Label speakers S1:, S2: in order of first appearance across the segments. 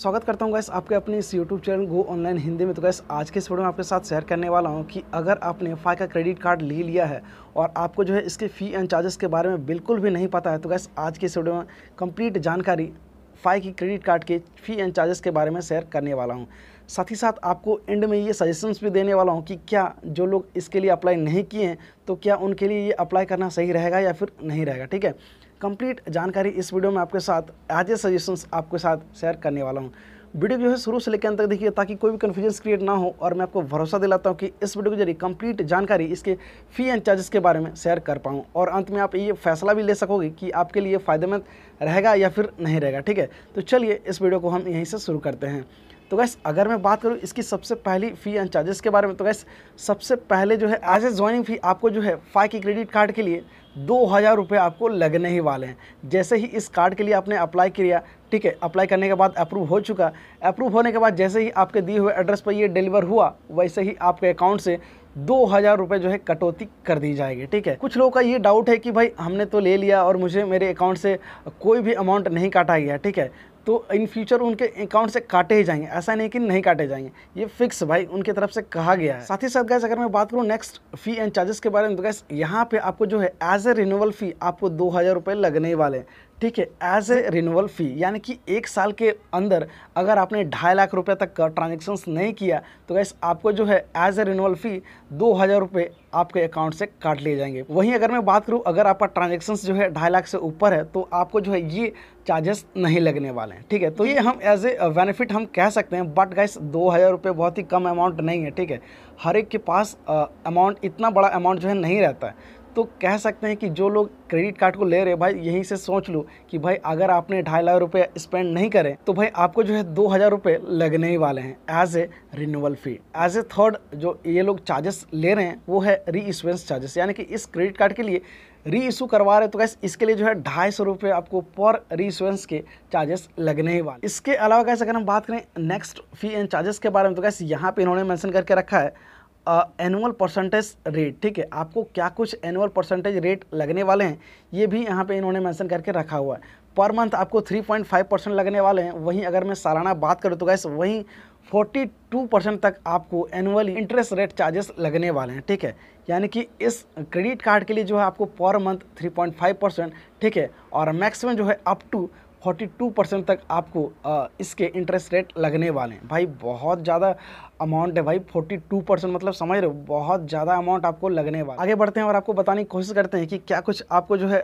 S1: स्वागत करता हूँ गैस आपके अपने इस YouTube channel go online Hindi में तो गैस आज के इस वीडियो में आपके साथ शेयर करने वाला हूँ कि अगर आपने फाई का क्रेडिट कार्ड ले लिया है और आपको जो है इसके फ़ी एंड चार्जेस के बारे में बिल्कुल भी नहीं पता है तो गैस आज के इस वीडियो में कंप्लीट जानकारी फाई की क्रेडिट कार्ड के फ़ी एंड चार्जेस के बारे में शेयर करने वाला हूँ साथ ही साथ आपको एंड में ये सजेशंस भी देने वाला हूँ कि क्या जो लोग इसके लिए अप्लाई नहीं किए हैं तो क्या उनके लिए ये अप्लाई करना सही रहेगा या फिर नहीं रहेगा ठीक है कंप्लीट जानकारी इस वीडियो में आपके साथ एज ए सजेशन आपके साथ शेयर करने वाला हूँ वीडियो जो है शुरू से लेकर अंत तक देखिए ताकि कोई भी कन्फ्यूजन क्रिएट ना हो और मैं आपको भरोसा दिलाता हूँ कि इस वीडियो के जरिए कंप्लीट जानकारी इसके फ़ी एंड चार्जेस के बारे में शेयर कर पाऊँ और अंत में आप ये फैसला भी ले सकोगे कि आपके लिए फ़ायदेमंद रहेगा या फिर नहीं रहेगा ठीक है तो चलिए इस वीडियो को हम यहीं से शुरू करते हैं तो गैस अगर मैं बात करूँ इसकी सबसे पहली फ़ी एंड चार्जेस के बारे में तो गैस सबसे पहले जो है एज ए ज्वाइनिंग फ़ी आपको जो है फाइव के क्रेडिट कार्ड के लिए दो हज़ार रुपये आपको लगने ही वाले हैं जैसे ही इस कार्ड के लिए आपने अप्लाई किया ठीक है अप्लाई करने के बाद अप्रूव हो चुका अप्रूव होने के बाद जैसे ही आपके दिए हुए एड्रेस पर ये डिलीवर हुआ वैसे ही आपके अकाउंट से दो हज़ार रुपये जो है कटौती कर दी जाएगी ठीक है कुछ लोगों का ये डाउट है कि भाई हमने तो ले लिया और मुझे मेरे अकाउंट से कोई भी अमाउंट नहीं काटा गया ठीक है तो इन फ्यूचर उनके अकाउंट से काटे ही जाएंगे ऐसा नहीं कि नहीं काटे जाएंगे ये फिक्स भाई उनके तरफ से कहा गया है साथ ही साथ गैस अगर मैं बात करूँ नेक्स्ट फी एंड चार्जेस के बारे में तो गैस यहाँ पे आपको जो है एज ए ए रिन्यूअल फ़ी आपको दो हज़ार रुपये लगने वाले हैं ठीक है एज ए रिन्यूअल फ़ी यानी कि एक साल के अंदर अगर आपने ढाई लाख रुपए तक का ट्रांजेक्शन नहीं किया तो गैस आपको जो है एज ए रिन्यूअल फ़ी दो हज़ार रुपये आपके अकाउंट से काट लिए जाएंगे वहीं अगर मैं बात करूँ अगर आपका ट्रांजेक्शन जो है ढाई लाख से ऊपर है तो आपको जो है ये चार्जेस नहीं लगने वाले हैं ठीक है तो ये हम एज ए बेनिफिट हम कह सकते हैं बट गैस दो हज़ार रुपये बहुत ही कम अमाउंट नहीं है ठीक है हर एक के पास अमाउंट इतना बड़ा अमाउंट जो है नहीं रहता है तो कह सकते हैं कि जो लोग क्रेडिट कार्ड को ले रहे भाई यहीं से सोच लो कि भाई अगर आपने ढाई लाख रुपये स्पेंड नहीं करें तो भाई आपको जो है दो हज़ार रुपये लगने ही वाले हैं as a renewal fee as a third जो ये लोग चार्जेस ले रहे हैं वो है री इशुएंस चार्जेस यानी कि इस क्रेडिट कार्ड के लिए री इशू करवा रहे तो कैसे इसके लिए जो है ढाई सौ रुपये आपको पर री इशुएंस के चार्जेस लगने ही वाले इसके अलावा कैसे अगर हम बात करें नेक्स्ट फी एंड चार्जेस के बारे में तो कैसे यहाँ पे इन्होंने मैंशन करके रखा है एनुअल परसेंटेज रेट ठीक है आपको क्या कुछ एनुअल परसेंटेज रेट लगने वाले हैं ये भी यहाँ पे इन्होंने मेंशन करके रखा हुआ है पर मंथ आपको 3.5 परसेंट लगने वाले हैं वहीं अगर मैं सालाना बात करूँ तो गैस वहीं 42 परसेंट तक आपको एनुअल इंटरेस्ट रेट चार्जेस लगने वाले हैं ठीक है यानी कि इस क्रेडिट कार्ड के लिए जो है आपको पर मंथ थ्री परसेंट ठीक है और मैक्सिमम जो है अप टू 42 परसेंट तक आपको इसके इंटरेस्ट रेट लगने वाले हैं भाई बहुत ज़्यादा अमाउंट है भाई 42 परसेंट मतलब समझ रहे हो बहुत ज़्यादा अमाउंट आपको लगने वाला आगे बढ़ते हैं और आपको बताने की कोशिश करते हैं कि क्या कुछ आपको जो है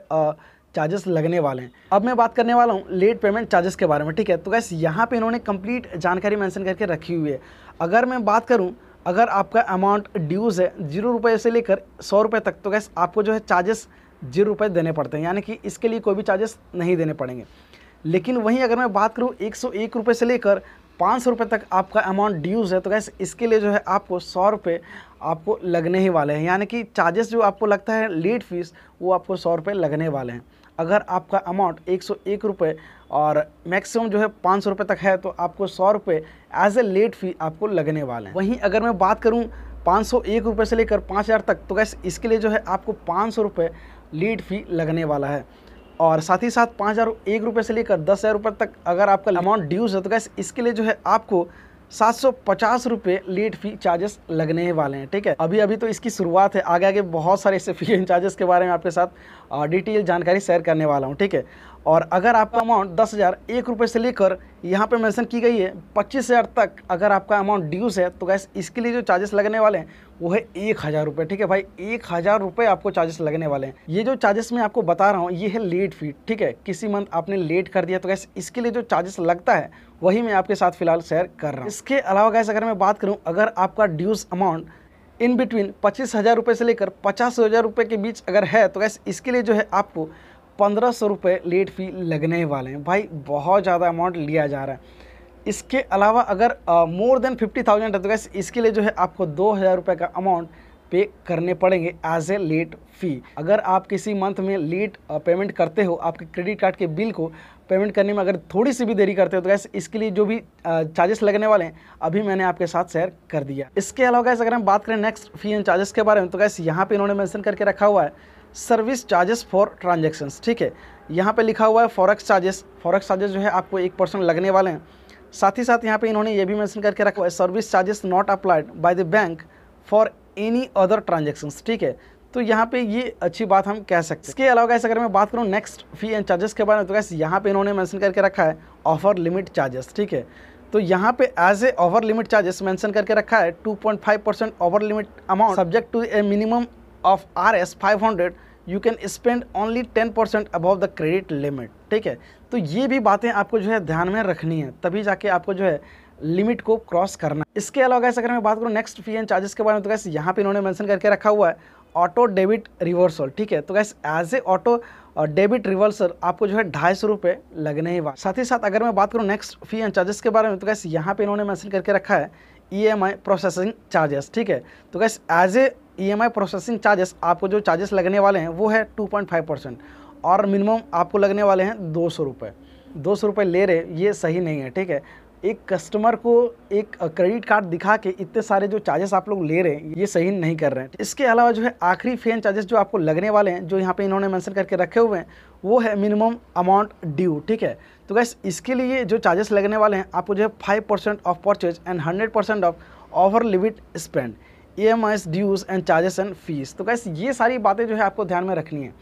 S1: चार्जेस लगने वाले हैं अब मैं बात करने वाला हूँ लेट पेमेंट चार्जेस के बारे में ठीक है तो गैस यहाँ पर इन्होंने कम्प्लीट जानकारी मैंसन करके रखी हुई है अगर मैं बात करूँ अगर आपका अमाउंट ड्यूज़ है जीरो रुपये से लेकर सौ रुपये तक तो गैस आपको जो है चार्जेस जीरो रुपये देने पड़ते हैं यानी कि इसके लिए कोई भी चार्जेस नहीं देने पड़ेंगे लेकिन वहीं अगर मैं बात करूँ एक सौ एक रुपये से लेकर पाँच सौ रुपये तक आपका अमाउंट ड्यूज़ है तो गैस इसके लिए जो है आपको सौ रुपये आपको लगने ही वाले हैं यानी कि चार्जेस जो आपको लगता है लेट फीस वो आपको सौ रुपये लगने वाले हैं अगर आपका अमाउंट एक सौ एक रुपये और मैक्सिमम जो है पाँच सौ रुपये तक है तो आपको सौ रुपये एज ए लेट फी आपको लगने वाले हैं वहीं अगर मैं बात करूँ पाँच सौ एक रुपये से लेकर पाँच हज़ार तक तो गैस इसके लिए जो है आपको पाँच सौ रुपये लेट फी लगने वाला है और साथ ही साथ पाँच हज़ार एक रुपये से लेकर दस हज़ार रुपये तक अगर आपका अमाउंट ड्यूज है तो गैस इसके लिए जो है आपको सात सौ पचास रुपये लेट फी चार्जेस लगने वाले हैं ठीक है अभी अभी तो इसकी शुरुआत है आगे आगे बहुत सारे ऐसे फी एंड चार्जेस के बारे में आपके साथ डिटेल जानकारी शेयर करने वाला हूँ ठीक है और अगर आपका अमाउंट दस हज़ार एक रुपये से लेकर यहाँ पे मेंशन की गई है पच्चीस हज़ार तक अगर आपका अमाउंट ड्यूस है तो गैस इसके लिए जो चार्जेस लगने वाले हैं वो है एक हज़ार रुपये ठीक है भाई एक हज़ार रुपये आपको चार्जेस लगने वाले हैं ये जो चार्जेस मैं आपको बता रहा हूँ ये है लेट फी ठीक है किसी मंथ आपने लेट कर दिया तो गैस इसके लिए जो चार्जेस लगता है वही मैं आपके साथ फिलहाल शेयर कर रहा हूँ इसके अलावा गैस अगर मैं बात करूँ अगर आपका ड्यूस अमाउंट इन बिटवीन पच्चीस हज़ार रुपये से लेकर पचास हज़ार रुपये के बीच अगर है तो गैस इसके लिए जो है आपको पंद्रह सौ रुपये लेट फ़ी लगने वाले हैं भाई बहुत ज़्यादा अमाउंट लिया जा रहा है इसके अलावा अगर मोर देन फिफ्टी थाउजेंड है तो गैस इसके लिए जो है आपको दो हज़ार रुपये का अमाउंट पे करने पड़ेंगे एज ए लेट फ़ी अगर आप किसी मंथ में लेट पेमेंट करते हो आपके क्रेडिट कार्ड के बिल को पेमेंट करने में अगर थोड़ी सी भी देरी करते हो तो गैस इसके लिए जो भी चार्जेस लगने वाले हैं अभी मैंने आपके साथ शेयर कर दिया इसके अलावा गैस अगर हम बात करें नेक्स्ट फ़ी एंड चार्जेस के बारे में तो गैस यहाँ पर इन्होंने मैंसन करके रखा हुआ है सर्विस चार्जेस फॉर ट्रांजेक्शन्स ठीक है यहाँ पे लिखा हुआ है फॉरेक्स चार्जेस फॉरेक्स चार्जेस जो है आपको एक परसेंट लगने वाले हैं साथ ही साथ यहाँ पे इन्होंने ये भी मेंशन करके रखा हुआ है service charges not applied by the bank for any other transaction ठीक है तो यहाँ पे ये अच्छी बात हम कह सकते हैं इसके अलावा कैसे अगर मैं बात करूँ नेक्स्ट फी एंड चार्जेस के बारे में तो कैसे यहाँ पर इन्होंने मेंशन करके रखा है ऑफर लिमिट चार्जेस ठीक है तो यहाँ पे as a over limit charges mention करके रखा है 2.5 percent over limit amount subject to a minimum of S five hundred you can spend only ten percent above the credit limit ठीक है तो ये भी बातें आपको जो है ध्यान में रखनी है तभी जाके आपको जो है लिमिट को क्रॉस करना इसके अलावा गैस अगर मैं बात करूँ नेक्स्ट फी एंड चार्जेस के बारे में तो कैसे यहाँ पे इन्होंने मेंशन करके रखा हुआ है ऑटो डेबिट रिवर्सल ठीक है तो guys as a auto debit reversal आपको जो है ढाई सौ रुपये लगने ही वाला साथ ही साथ अगर मैं बात करूँ नेक्स्ट फी एंड चार्जेस के बारे में तो कैसे यहाँ पे इन्होंने मैंसन करके रखा है E M I processing charges ठीक है तो कैसे as a EMI processing charges आपको जो चार्जेस लगने वाले हैं वो है टू पॉइंट फाइव परसेंट और मिनिमम आपको लगने वाले हैं दो सौ रुपये दो सौ रुपये ले रहे ये सही नहीं है ठीक है एक कस्टमर को एक क्रेडिट कार्ड दिखा के इतने सारे जो चार्जेस आप लोग ले रहे हैं ये सही नहीं कर रहे हैं इसके अलावा जो है आखिरी फेन चार्जेस जो आपको लगने वाले हैं जो यहाँ पे इन्होंने मेंशन करके रखे हुए हैं वो है मिनिमम अमाउंट ड्यू ठीक है तो गैस इसके लिए जो चार्जेस लगने वाले हैं आपको जो है five percent of purchase and hundred percent of over limit spend E M Is dues and charges and fees तो कैसे ये सारी बातें जो है आपको ध्यान में रखनी है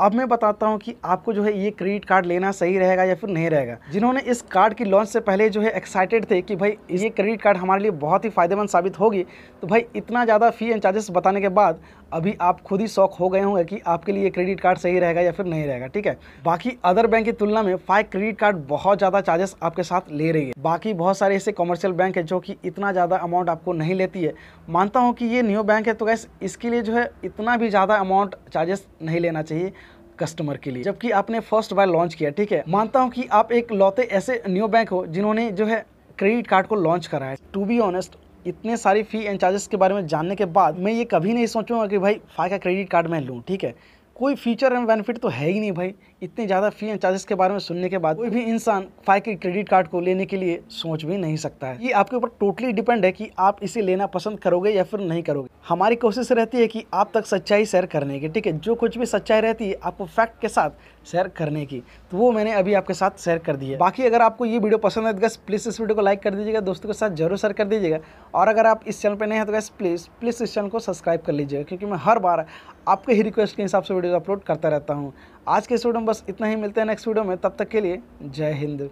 S1: अब मैं बताता हूँ कि आपको जो है ये क्रेडिट कार्ड लेना सही रहेगा या फिर नहीं रहेगा जिन्होंने इस कार्ड की लॉन्च से पहले जो है एक्साइटेड थे कि भाई ये क्रेडिट कार्ड हमारे लिए बहुत ही फायदेमंद साबित होगी तो भाई इतना ज़्यादा फ़ी एंड चार्जेस बताने के बाद अभी आप खुद ही शौक हो गए होंगे कि आपके लिए क्रेडिट कार्ड सही रहेगा या फिर नहीं रहेगा ठीक है बाकी अदर बैंक की तुलना में फाइव क्रेडिट कार्ड बहुत ज़्यादा चार्जेस आपके साथ ले रही है बाकी बहुत सारे ऐसे कॉमर्शियल बैंक है जो कि इतना ज़्यादा अमाउंट आपको नहीं लेती है मानता हूँ कि ये न्यू बैंक है तो गैस इसके लिए जो है इतना भी ज़्यादा अमाउंट चार्जेस नहीं लेना चाहिए कस्टमर के लिए जबकि आपने फर्स्ट बार लॉन्च किया ठीक है मानता हूँ कि आप एक लौते ऐसे न्यू बैंक हो जिन्होंने जो है क्रेडिट कार्ड को लॉन्च करा है टू बी ऑनेस्ट इतने सारी फ़ी एंड चार्जेस के बारे में जानने के बाद मैं ये कभी नहीं सोचूंगा कि भाई फाइका का क्रेडिट कार्ड मैं लूँ ठीक है कोई फीचर एंड बेनिफिट तो है ही नहीं भाई इतने ज़्यादा फ़ी एंड चार्जेस के बारे में सुनने के बाद कोई भी इंसान फाइव के क्रेडिट कार्ड को लेने के लिए सोच भी नहीं सकता है ये आपके ऊपर टोटली डिपेंड है कि आप इसे लेना पसंद करोगे या फिर नहीं करोगे हमारी कोशिश रहती है कि आप तक सच्चाई शेयर करने की ठीक है जो कुछ भी सच्चाई रहती है आपको फैक्ट के साथ शेयर करने की तो वो मैंने अभी आपके साथ शेयर कर दी है बाकी अगर आपको ये वीडियो पसंद है तो गैस प्लीज़ इस वीडियो को लाइक कर दीजिएगा दोस्तों के साथ जरूर शेयर कर दीजिएगा और अगर आप इस चैनल पर नहीं हैं तो गैस प्लीज़ प्लीज़ इस चैनल को सब्सक्राइब कर लीजिएगा क्योंकि मैं हर बार आपके ही रिक्वेस्ट के हिसाब से वीडियो अपलोड करता रहता हूँ आज के इस वीडियो में बस इतना ही मिलते हैं नेक्स्ट वीडियो में तब तक के लिए जय हिंद